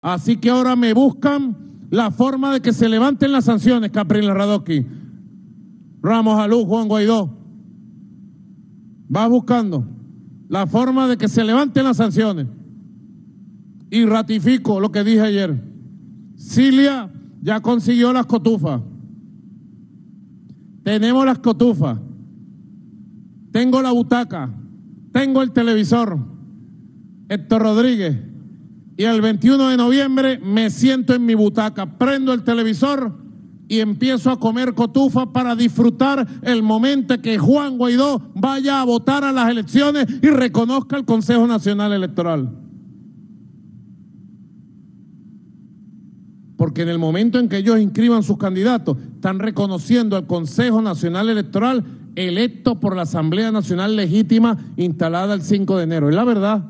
Así que ahora me buscan la forma de que se levanten las sanciones, Caprín Larradoqui. Ramos Alú, Juan Guaidó. Va buscando la forma de que se levanten las sanciones. Y ratifico lo que dije ayer. Cilia ya consiguió las cotufas. Tenemos las cotufas. Tengo la butaca. Tengo el televisor. Héctor Rodríguez y el 21 de noviembre me siento en mi butaca, prendo el televisor y empiezo a comer cotufa para disfrutar el momento que Juan Guaidó vaya a votar a las elecciones y reconozca el Consejo Nacional Electoral. Porque en el momento en que ellos inscriban sus candidatos, están reconociendo al Consejo Nacional Electoral electo por la Asamblea Nacional Legítima instalada el 5 de enero. Es la verdad.